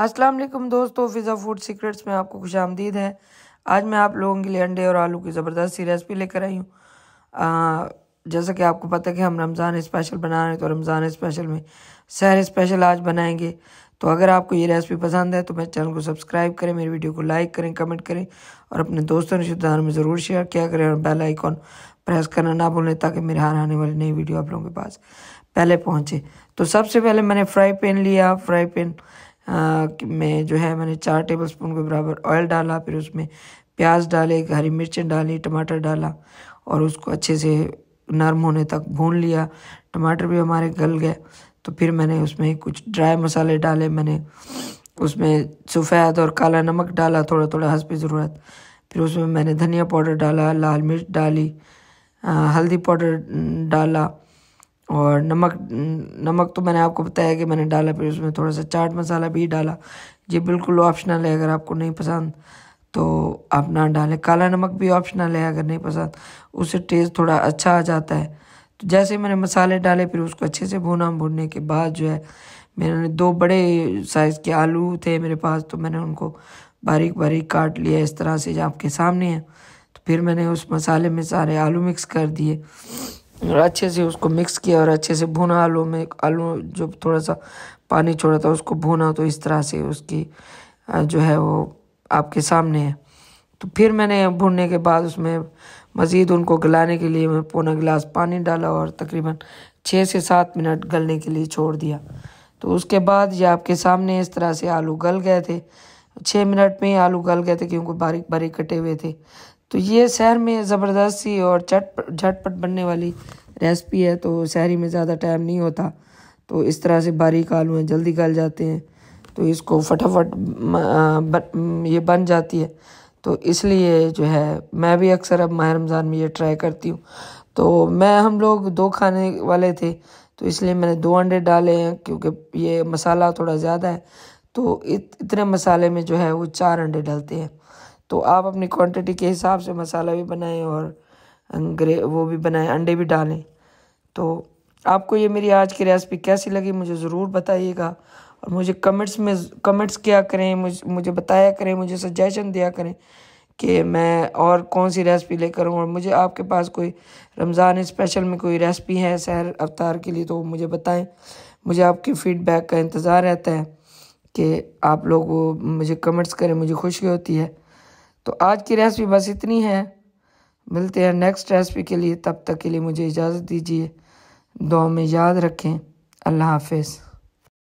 अस्सलाम वालेकुम दोस्तों फिज़ा फूड सीक्रेट्स में आपको खुश आमदीद है आज मैं आप लोगों के लिए अंडे और आलू की ज़बरदस्त सी रेसिपी लेकर आई हूँ जैसा कि आपको पता है कि हम रमज़ान स्पेशल बना रहे हैं तो रमज़ान स्पेशल में सैर स्पेशल आज बनाएंगे तो अगर आपको ये रेसिपी पसंद है तो मेरे चैनल को सब्सक्राइब करें मेरी वीडियो को लाइक करें कमेंट करें और अपने दोस्तों रिश्तेदार में ज़रूर शेयर किया करें और बेल आइकॉन प्रेस करना ना भूलें ताकि मेरे हर आने वाली नई वीडियो आप लोगों के पास पहले पहुँचे तो सबसे पहले मैंने फ्राई पैन लिया फ्राई पैन में जो है मैंने चार टेबल स्पून के बराबर ऑयल डाला फिर उसमें प्याज डाले हरी मिर्चें डाली टमाटर डाला और उसको अच्छे से नरम होने तक भून लिया टमाटर भी हमारे गल गए तो फिर मैंने उसमें कुछ ड्राई मसाले डाले मैंने उसमें सफ़ेद और काला नमक डाला थोड़ा थोड़ा हंसपी ज़रूरत फिर उसमें मैंने धनिया पाउडर डाला लाल मिर्च डाली हल्दी पाउडर डाला और नमक नमक तो मैंने आपको बताया कि मैंने डाला फिर उसमें थोड़ा सा चाट मसाला भी डाला ये बिल्कुल ऑप्शनल है अगर आपको नहीं पसंद तो आप ना डालें काला नमक भी ऑप्शनल है अगर नहीं पसंद उससे टेस्ट थोड़ा अच्छा आ जाता है तो जैसे मैंने मसाले डाले फिर उसको अच्छे से भुना भुनने के बाद जो है मैंने दो बड़े साइज़ के आलू थे मेरे पास तो मैंने उनको बारीक बारीक काट लिया इस तरह से जो आपके सामने है तो फिर मैंने उस मसाले में सारे आलू मिक्स कर दिए और अच्छे से उसको मिक्स किया और अच्छे से भुना आलू में आलू जो थोड़ा सा पानी छोड़ा था उसको भुना तो इस तरह से उसकी जो है वो आपके सामने है तो फिर मैंने भुनने के बाद उसमें मज़ीद उनको गलाने के लिए मैं पौना गिलास पानी डाला और तकरीबन छः से सात मिनट गलने के लिए छोड़ दिया तो उसके बाद ये आपके सामने इस तरह से आलू गल गए थे छः मिनट में ही आलू गल गए थे क्योंकि बारीक बारीक कटे हुए थे तो ये शहर में ज़बरदस्ती और चट झटपट बनने वाली रेसिपी है तो शहरी में ज़्यादा टाइम नहीं होता तो इस तरह से बारीक आलू हैं जल्दी गल जाते हैं तो इसको फटाफट ये बन जाती है तो इसलिए जो है मैं भी अक्सर अब माह रमज़ान में ये ट्राई करती हूँ तो मैं हम लोग दो खाने वाले थे तो इसलिए मैंने दो अंडे डाले हैं क्योंकि ये मसाला थोड़ा ज़्यादा है तो इत, इतने मसाले में जो है वो चार अंडे डालते हैं तो आप अपनी क्वांटिटी के हिसाब से मसाला भी बनाएं और ग्रे वो भी बनाएं अंडे भी डालें तो आपको ये मेरी आज की रेसिपी कैसी लगी मुझे ज़रूर बताइएगा और मुझे कमेंट्स में कमेंट्स किया करें मुझे मुझे बताया करें मुझे सजेशन दिया करें कि मैं और कौन सी रेसिपी लेकर करूँ और मुझे आपके पास कोई रमज़ान स्पेशल में कोई रेसिपी है सहर अवतार के लिए तो मुझे बताएं मुझे आपकी फ़ीडबैक का इंतज़ार रहता है कि आप लोग मुझे कमेंट्स करें मुझे खुशी होती है तो आज की रेसिपी बस इतनी है मिलते हैं नेक्स्ट रेसिपी के लिए तब तक के लिए मुझे इजाज़त दीजिए दुआ में याद रखें अल्लाह हाफिज़